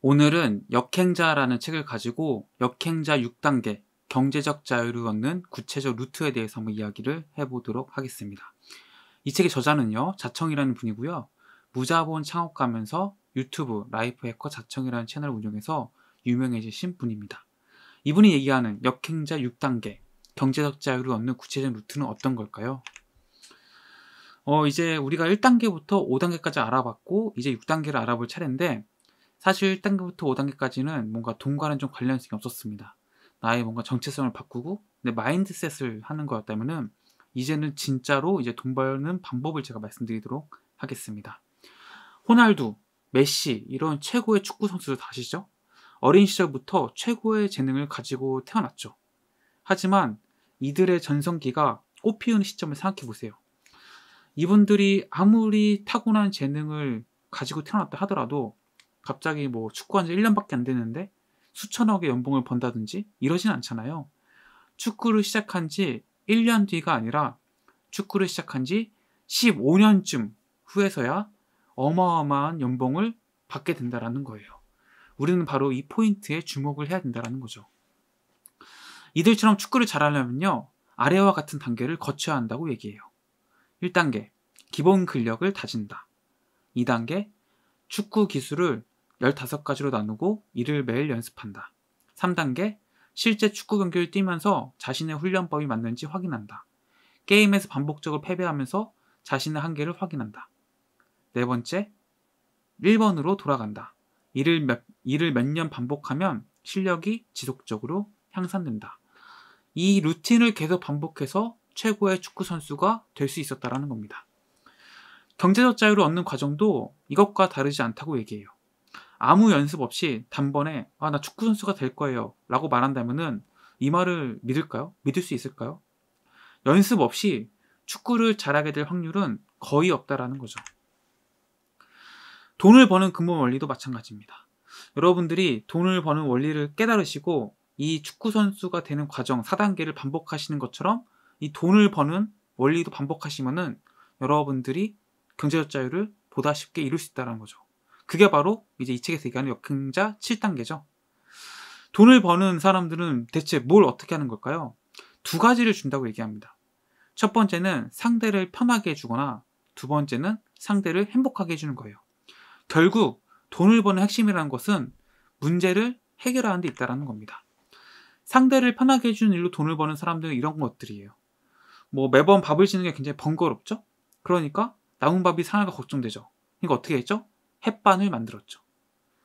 오늘은 역행자라는 책을 가지고 역행자 6단계 경제적 자유를 얻는 구체적 루트에 대해서 한번 이야기를 해보도록 하겠습니다. 이 책의 저자는요, 자청이라는 분이고요. 무자본 창업가면서 유튜브 라이프 해커 자청이라는 채널을 운영해서 유명해지신 분입니다. 이분이 얘기하는 역행자 6단계 경제적 자유를 얻는 구체적 루트는 어떤 걸까요? 어, 이제 우리가 1단계부터 5단계까지 알아봤고, 이제 6단계를 알아볼 차례인데, 사실 1단계부터 5단계까지는 뭔가 돈과는 좀 관련성이 없었습니다. 나의 뭔가 정체성을 바꾸고 내 마인드셋을 하는 거였다면은 이제는 진짜로 이제 돈 버는 방법을 제가 말씀드리도록 하겠습니다. 호날두, 메시 이런 최고의 축구 선수들 다시죠? 어린 시절부터 최고의 재능을 가지고 태어났죠. 하지만 이들의 전성기가 꽃피우는 시점을 생각해 보세요. 이분들이 아무리 타고난 재능을 가지고 태어났다 하더라도 갑자기 뭐 축구한 지 1년밖에 안 됐는데 수천억의 연봉을 번다든지 이러진 않잖아요. 축구를 시작한 지 1년 뒤가 아니라 축구를 시작한 지 15년쯤 후에서야 어마어마한 연봉을 받게 된다라는 거예요. 우리는 바로 이 포인트에 주목을 해야 된다라는 거죠. 이들처럼 축구를 잘하려면요. 아래와 같은 단계를 거쳐야 한다고 얘기해요. 1단계, 기본 근력을 다진다. 2단계, 축구 기술을 15가지로 나누고 이를 매일 연습한다. 3단계 실제 축구 경기를 뛰면서 자신의 훈련법이 맞는지 확인한다. 게임에서 반복적으로 패배하면서 자신의 한계를 확인한다. 네 번째, 1번으로 돌아간다. 이를 몇, 이를 몇 년 반복하면 실력이 지속적으로 향상된다. 이 루틴을 계속 반복해서 최고의 축구 선수가 될 수 있었다라는 겁니다. 경제적 자유를 얻는 과정도 이것과 다르지 않다고 얘기해요. 아무 연습 없이 단번에 아, 나 축구 선수가 될 거예요. 라고 말한다면이 말을 믿을까요? 믿을 수 있을까요? 연습 없이 축구를 잘하게 될 확률은 거의 없다라는 거죠. 돈을 버는 근본 원리도 마찬가지입니다. 여러분들이 돈을 버는 원리를 깨달으시고 이 축구 선수가 되는 과정 4단계를 반복하시는 것처럼 이 돈을 버는 원리도 반복하시면은 여러분들이 경제적 자유를 보다 쉽게 이룰 수 있다는 거죠. 그게 바로 이제 이 책에서 얘기하는 역행자 7단계죠. 돈을 버는 사람들은 대체 뭘 어떻게 하는 걸까요? 두 가지를 준다고 얘기합니다. 첫 번째는 상대를 편하게 해주거나 두 번째는 상대를 행복하게 해주는 거예요. 결국 돈을 버는 핵심이라는 것은 문제를 해결하는 데 있다라는 겁니다. 상대를 편하게 해주는 일로 돈을 버는 사람들은 이런 것들이에요. 뭐 매번 밥을 지는게 굉장히 번거롭죠? 그러니까 남은 밥이 상하가 걱정되죠. 그러니까 어떻게 했죠? 햇반을 만들었죠.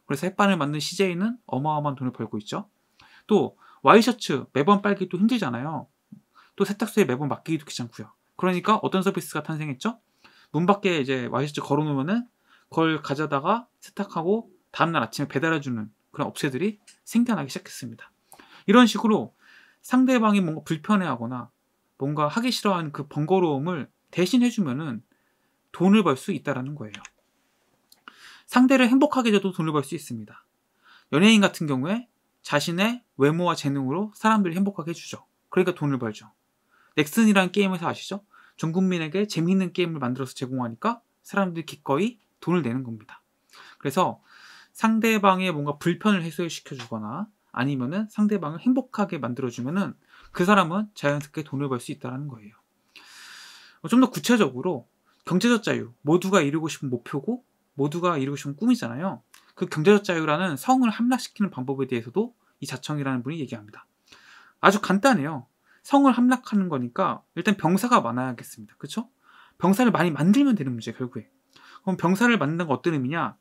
그래서 햇반을 만든 CJ는 어마어마한 돈을 벌고 있죠. 또 와이셔츠 매번 빨기 도 힘들잖아요. 또 세탁소에 매번 맡기기도 귀찮고요. 그러니까 어떤 서비스가 탄생했죠? 문 밖에 이제 와이셔츠 걸어놓으면은 그걸 가져다가 세탁하고 다음날 아침에 배달해주는 그런 업체들이 생겨나기 시작했습니다. 이런 식으로 상대방이 뭔가 불편해하거나 뭔가 하기 싫어하는 그 번거로움을 대신해주면은 돈을 벌 수 있다라는 거예요. 상대를 행복하게 해 줘도 돈을 벌 수 있습니다. 연예인 같은 경우에 자신의 외모와 재능으로 사람들을 행복하게 해주죠. 그러니까 돈을 벌죠. 넥슨이라는 게임 에서 아시죠? 전 국민에게 재미있는 게임을 만들어서 제공하니까 사람들이 기꺼이 돈을 내는 겁니다. 그래서 상대방의 뭔가 불편을 해소시켜 주거나 아니면은 상대방을 행복하게 만들어 주면은 그 사람은 자연스럽게 돈을 벌 수 있다는 거예요. 좀 더 구체적으로 경제적 자유 모두가 이루고 싶은 목표고 모두가 이루고 싶은 꿈이잖아요. 그 경제적 자유라는 성을 함락시키는 방법에 대해서도 이 자청이라는 분이 얘기합니다. 아주 간단해요. 성을 함락하는 거니까 일단 병사가 많아야겠습니다. 그렇죠? 병사를 많이 만들면 되는 문제 결국에. 그럼 병사를 만드는 건 어떤 의미냐?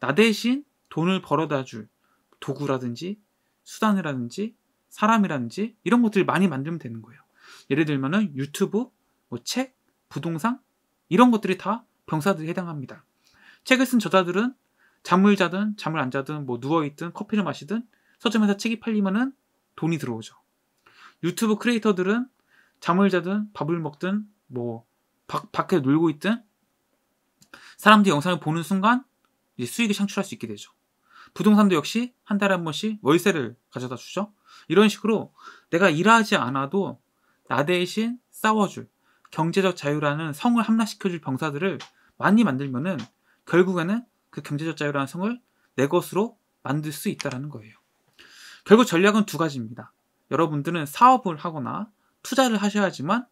나 대신 돈을 벌어다 줄 도구라든지 수단이라든지 사람이라든지 이런 것들을 많이 만들면 되는 거예요. 예를 들면 유튜브, 뭐 책, 부동산 이런 것들이 다 병사들이 해당합니다. 책을 쓴 저자들은 잠을 자든 잠을 안 자든 뭐 누워 있든 커피를 마시든 서점에서 책이 팔리면은 돈이 들어오죠. 유튜브 크리에이터들은 잠을 자든 밥을 먹든 뭐 밖, 밖에 놀고 있든 사람들이 영상을 보는 순간 이제 수익을 창출할 수 있게 되죠. 부동산도 역시 한 달에 한 번씩 월세를 가져다 주죠. 이런 식으로 내가 일하지 않아도 나 대신 싸워줄 경제적 자유라는 성을 함락시켜줄 병사들을 많이 만들면은 결국에는 그 경제적 자유라는 성을 내 것으로 만들 수 있다라는 거예요. 결국 전략은 두 가지입니다. 여러분들은 사업을 하거나 투자를 하셔야지만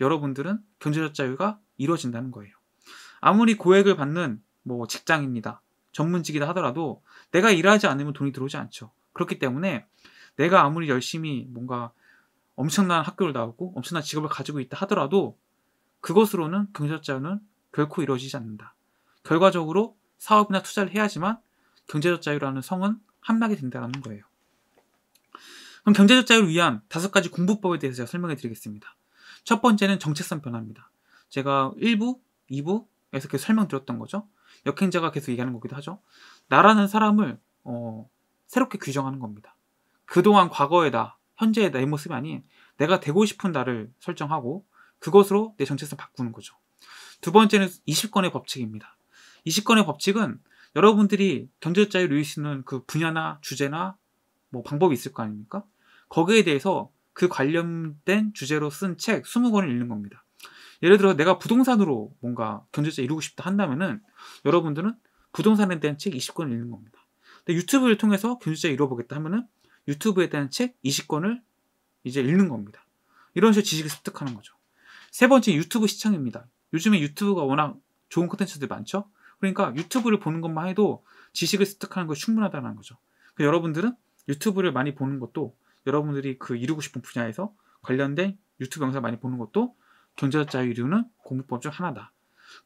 여러분들은 경제적 자유가 이루어진다는 거예요. 아무리 고액을 받는 뭐 직장입니다. 전문직이다 하더라도 내가 일하지 않으면 돈이 들어오지 않죠. 그렇기 때문에 내가 아무리 열심히 뭔가 엄청난 학교를 나오고 엄청난 직업을 가지고 있다 하더라도 그것으로는 경제적 자유는 결코 이루어지지 않는다. 결과적으로 사업이나 투자를 해야지만 경제적 자유라는 성은 함락이 된다는 거예요. 그럼 경제적 자유를 위한 다섯 가지 공부법에 대해서 제가 설명해 드리겠습니다. 첫 번째는 정체성 변화입니다. 제가 1부, 2부에서 계속 설명드렸던 거죠. 역행자가 계속 얘기하는 거기도 하죠. 나라는 사람을 어, 새롭게 규정하는 겁니다. 그동안 과거의 나, 현재의 나의 모습이 아닌 내가 되고 싶은 나를 설정하고 그것으로 내 정체성 을 바꾸는 거죠. 두 번째는 20권의 법칙입니다. 2 0권의 법칙은 여러분들이 경제자유 루이스는 그 분야나 주제나 뭐 방법이 있을 거 아닙니까? 거기에 대해서 그 관련된 주제로 쓴 책 20권을 읽는 겁니다. 예를 들어 내가 부동산으로 뭔가 경제자 이루고 싶다 한다면은 여러분들은 부동산에 대한 책 20권을 읽는 겁니다. 근데 유튜브를 통해서 경제자 이루어보겠다 하면은 유튜브에 대한 책 20권을 이제 읽는 겁니다. 이런 식으로 지식을 습득하는 거죠. 세 번째 유튜브 시청입니다. 요즘에 유튜브가 워낙 좋은 콘텐츠들이 많죠? 그러니까 유튜브를 보는 것만 해도 지식을 습득하는 거 충분하다는 거죠. 여러분들은 유튜브를 많이 보는 것도 여러분들이 그 이루고 싶은 분야에서 관련된 유튜브 영상 을 많이 보는 것도 경제적 자유 이루는 공부법 중 하나다.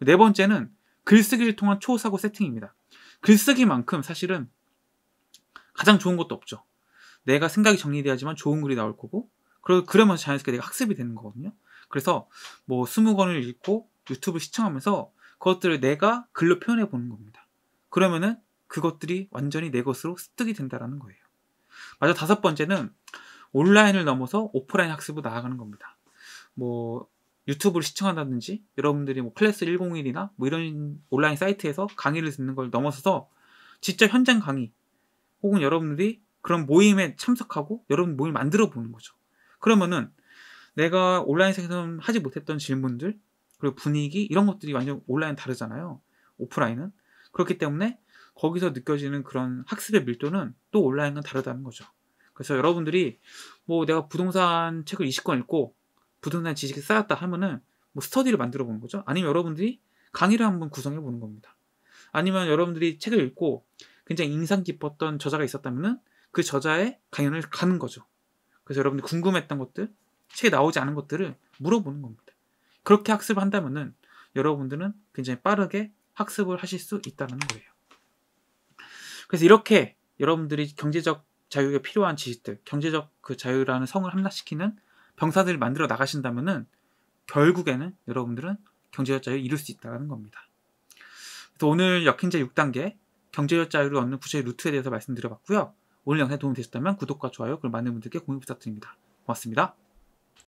네 번째는 글쓰기를 통한 초사고 세팅입니다. 글쓰기만큼 사실은 가장 좋은 것도 없죠. 내가 생각이 정리돼야지만 좋은 글이 나올 거고, 그러면서 자연스럽게 내가 학습이 되는 거거든요. 그래서 뭐 20권을 읽고 유튜브 시청하면서 그것들을 내가 글로 표현해 보는 겁니다. 그러면은 그것들이 완전히 내 것으로 습득이 된다라는 거예요. 맞아 다섯 번째는 온라인을 넘어서 오프라인 학습으로 나아가는 겁니다. 뭐 유튜브를 시청한다든지 여러분들이 뭐 클래스 101이나 뭐 이런 온라인 사이트에서 강의를 듣는 걸 넘어서서 직접 현장 강의 혹은 여러분들이 그런 모임에 참석하고 여러분 모임 만들어 보는 거죠. 그러면은 내가 온라인에서 하지 못했던 질문들 그리고 분위기 이런 것들이 완전 온라인 다르잖아요. 오프라인은 그렇기 때문에 거기서 느껴지는 그런 학습의 밀도는 또 온라인과 다르다는 거죠. 그래서 여러분들이 뭐 내가 부동산 책을 20권 읽고 부동산 지식이 쌓았다 하면은 뭐 스터디를 만들어 보는 거죠. 아니면 여러분들이 강의를 한번 구성해 보는 겁니다. 아니면 여러분들이 책을 읽고 굉장히 인상 깊었던 저자가 있었다면은 그 저자의 강연을 가는 거죠. 그래서 여러분들이 궁금했던 것들, 책에 나오지 않은 것들을 물어보는 겁니다. 그렇게 학습한다면은 을 여러분들은 굉장히 빠르게 학습을 하실 수 있다는 거예요. 그래서 이렇게 여러분들이 경제적 자유에 필요한 지식들, 경제적 그 자유라는 성을 함락시키는 병사들을 만들어 나가신다면은 결국에는 여러분들은 경제적 자유를 이룰 수 있다는 겁니다. 그래서 오늘 역행제 6단계 경제적 자유를 얻는 구체의 루트에 대해서 말씀드려봤고요. 오늘 영상이 도움이 되셨다면 구독과 좋아요 그리고 많은 분들께 공유 부탁드립니다. 고맙습니다.